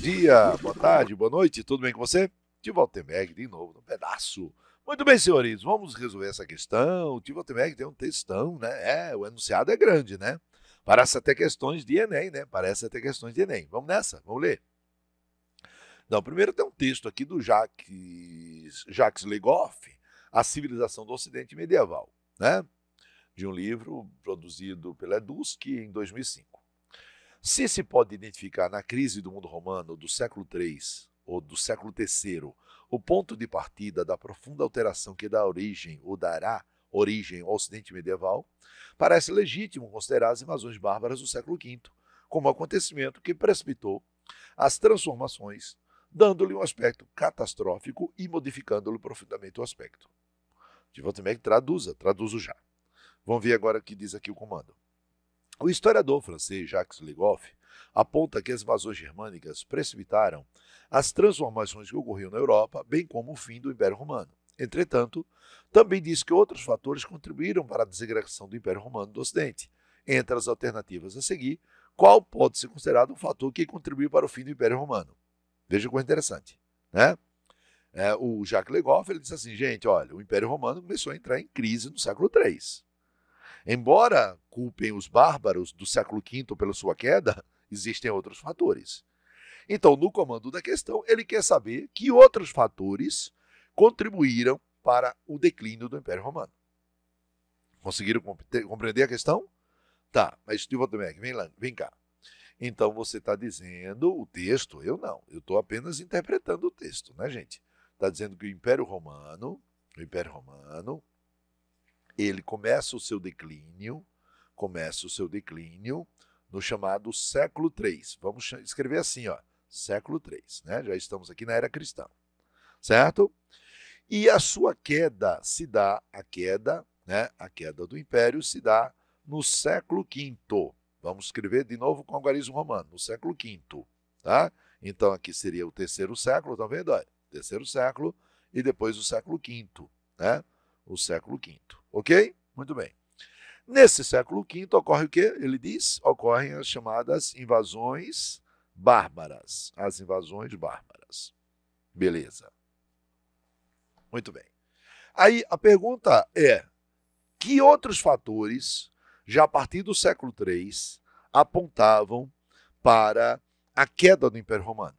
dia, boa tarde, boa noite, tudo bem com você? De Valtemeg, de novo, no pedaço. Muito bem, senhores, vamos resolver essa questão. O Tivotemeg tem um textão, né? É, o enunciado é grande, né? Parece até questões de Enem, né? Parece até questões de Enem. Vamos nessa, vamos ler. Não, primeiro tem um texto aqui do Jacques, Jacques Legoff, A Civilização do Ocidente Medieval, né? De um livro produzido pela Edusc em 2005. Se se pode identificar na crise do mundo romano do século III ou do século III o ponto de partida da profunda alteração que dá origem ou dará origem ao Ocidente medieval, parece legítimo considerar as invasões bárbaras do século V como acontecimento que precipitou as transformações, dando-lhe um aspecto catastrófico e modificando-lhe profundamente o aspecto. De volta meio que traduza, traduzo já. Vamos ver agora o que diz aqui o comando. O historiador francês Jacques Legoff aponta que as invasões germânicas precipitaram as transformações que ocorriam na Europa, bem como o fim do Império Romano. Entretanto, também diz que outros fatores contribuíram para a desegregação do Império Romano do Ocidente. Entre as alternativas a seguir, qual pode ser considerado um fator que contribuiu para o fim do Império Romano? Veja coisa interessante, né? É, o Jacques Legoff ele diz assim, gente, olha, o Império Romano começou a entrar em crise no século III. Embora culpem os bárbaros do século V pela sua queda, existem outros fatores. Então, no comando da questão, ele quer saber que outros fatores contribuíram para o declínio do Império Romano. Conseguiram compreender a questão? Tá, mas Stivaldomek, vem, lá, vem cá. Então você está dizendo o texto, eu não, eu estou apenas interpretando o texto, né, gente? Está dizendo que o Império Romano, o Império Romano, ele começa o seu declínio, começa o seu declínio no chamado século III. Vamos escrever assim, ó, século III, né? Já estamos aqui na era cristã. Certo? E a sua queda se dá a queda, né? A queda do império se dá no século V. Vamos escrever de novo com o algarismo romano, no século V, tá? Então aqui seria o terceiro século, tá vendo? Olha, terceiro século e depois o século V, né? O século V. Ok? Muito bem. Nesse século V ocorre o que? Ele diz, ocorrem as chamadas invasões bárbaras. As invasões bárbaras. Beleza. Muito bem. Aí a pergunta é: que outros fatores, já a partir do século III, apontavam para a queda do Império Romano?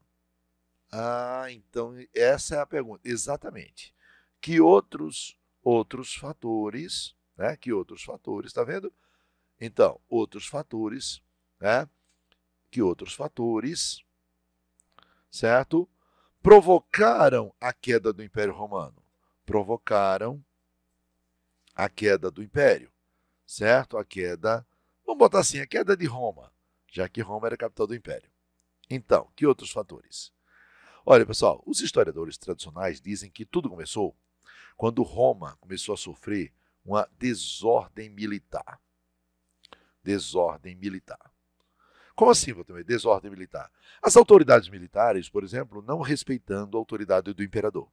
Ah, então essa é a pergunta. Exatamente. Que outros outros fatores, né? Que outros fatores, tá vendo? Então, outros fatores, né? Que outros fatores, certo? Provocaram a queda do Império Romano. Provocaram a queda do Império, certo? A queda, vamos botar assim, a queda de Roma, já que Roma era capital do Império. Então, que outros fatores? Olha, pessoal, os historiadores tradicionais dizem que tudo começou quando Roma começou a sofrer uma desordem militar. Desordem militar. Como assim, Valtemir? Desordem militar. As autoridades militares, por exemplo, não respeitando a autoridade do imperador.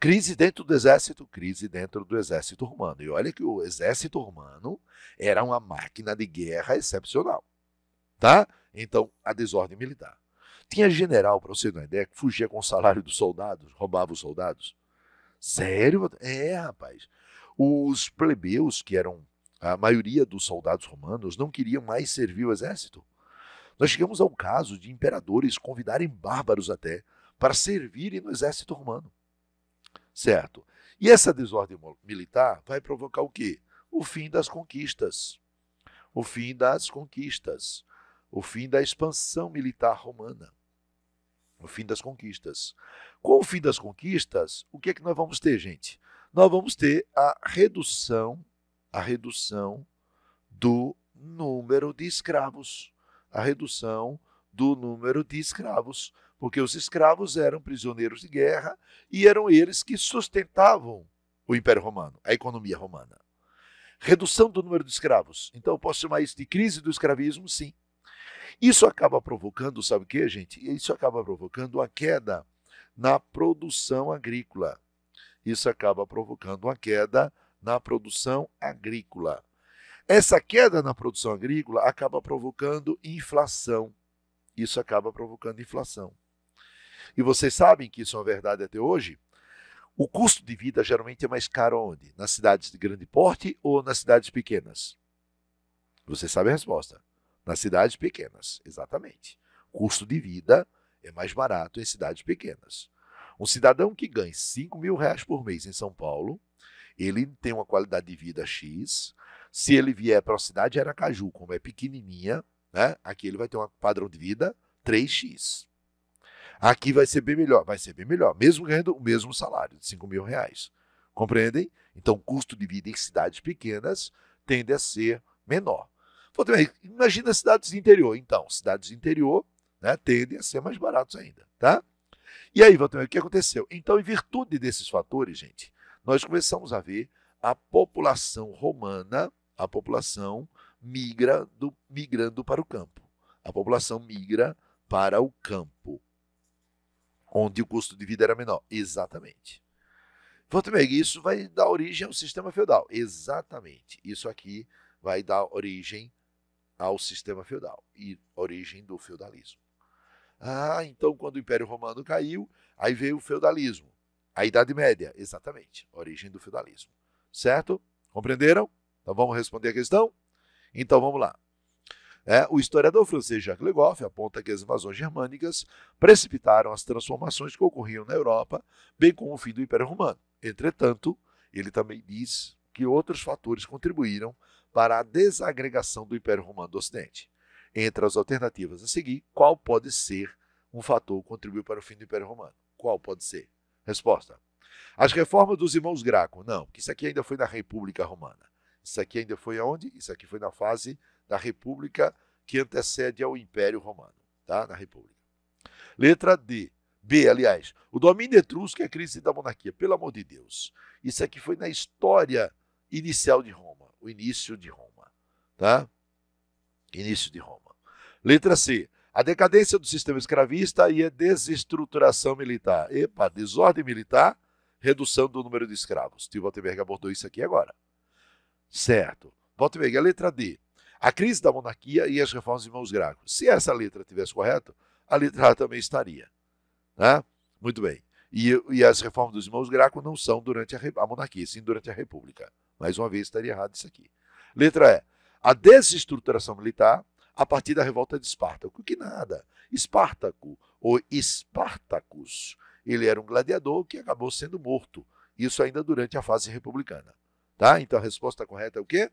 Crise dentro do exército, crise dentro do exército romano. E olha que o exército romano era uma máquina de guerra excepcional. Tá? Então, a desordem militar. Tinha general, para você ter uma ideia, que fugia com o salário dos soldados, roubava os soldados. Sério? É, rapaz. Os plebeus, que eram a maioria dos soldados romanos, não queriam mais servir o exército. Nós chegamos ao caso de imperadores convidarem bárbaros até para servirem no exército romano. Certo? E essa desordem militar vai provocar o quê? O fim das conquistas. O fim das conquistas. O fim da expansão militar romana no fim das conquistas. Com o fim das conquistas, o que é que nós vamos ter, gente? Nós vamos ter a redução, a redução do número de escravos, a redução do número de escravos, porque os escravos eram prisioneiros de guerra e eram eles que sustentavam o Império Romano, a economia romana. Redução do número de escravos. Então, eu posso chamar isso de crise do escravismo? Sim. Isso acaba provocando, sabe o que, gente? Isso acaba provocando uma queda na produção agrícola. Isso acaba provocando uma queda na produção agrícola. Essa queda na produção agrícola acaba provocando inflação. Isso acaba provocando inflação. E vocês sabem que isso é uma verdade até hoje? O custo de vida geralmente é mais caro onde? Nas cidades de grande porte ou nas cidades pequenas? Você sabe a resposta. Nas cidades pequenas, exatamente. O custo de vida é mais barato em cidades pequenas. Um cidadão que ganha 5 mil reais por mês em São Paulo, ele tem uma qualidade de vida X. Se ele vier para a cidade de Aracaju, como é pequenininha, né, aqui ele vai ter um padrão de vida 3X. Aqui vai ser bem melhor, vai ser bem melhor, mesmo ganhando o mesmo salário de 5 mil reais. Compreendem? Então, o custo de vida em cidades pequenas tende a ser menor. Pô, imagina cidades do interior. Então, cidades do interior né, tendem a ser mais baratos ainda, tá? E aí, Valtemir, o que aconteceu? Então, em virtude desses fatores, gente, nós começamos a ver a população romana, a população migra do, migrando para o campo. A população migra para o campo, onde o custo de vida era menor. Exatamente. Valtemir, isso vai dar origem ao sistema feudal. Exatamente. Isso aqui vai dar origem ao sistema feudal e origem do feudalismo. Ah, então quando o Império Romano caiu, aí veio o feudalismo. A Idade Média, exatamente, origem do feudalismo. Certo? Compreenderam? Então vamos responder a questão? Então vamos lá. É, o historiador francês Jacques Le Goff aponta que as invasões germânicas precipitaram as transformações que ocorriam na Europa, bem como o fim do Império Romano. Entretanto, ele também diz que outros fatores contribuíram para a desagregação do Império Romano do Ocidente. Entre as alternativas a seguir, qual pode ser um fator que contribuiu para o fim do Império Romano? Qual pode ser? Resposta: as reformas dos irmãos Graco. Não, que isso aqui ainda foi na República Romana. Isso aqui ainda foi aonde? Isso aqui foi na fase da República que antecede ao Império Romano, tá? Na República. Letra D. B, aliás, o domínio etrusco é a crise da monarquia, pelo amor de Deus. Isso aqui foi na história inicial de Roma o início de Roma. Tá? Início de Roma. Letra C. A decadência do sistema escravista e a desestruturação militar. Epa, desordem militar, redução do número de escravos. Tio Waltenberg abordou isso aqui agora. Certo. Waltenberg, a letra D. A crise da monarquia e as reformas de mãos gráficos. Se essa letra tivesse correta, a letra A também estaria. Né? Muito bem. E, e as reformas dos irmãos Graco não são durante a, a monarquia, sim durante a república. Mais uma vez, estaria errado isso aqui. Letra E. A desestruturação militar a partir da revolta de Espartaco. Que nada. Espartaco, ou Espartacus, ele era um gladiador que acabou sendo morto. Isso ainda durante a fase republicana. Tá? Então a resposta correta é o quê?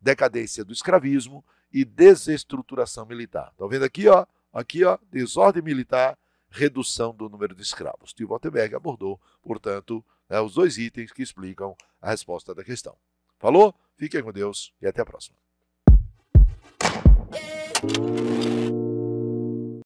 Decadência do escravismo e desestruturação militar. Estão tá vendo aqui, ó? Aqui, ó, desordem militar, redução do número de escravos. Tio Waltenberg abordou, portanto, né, os dois itens que explicam a resposta da questão. Falou? Fiquem com Deus e até a próxima.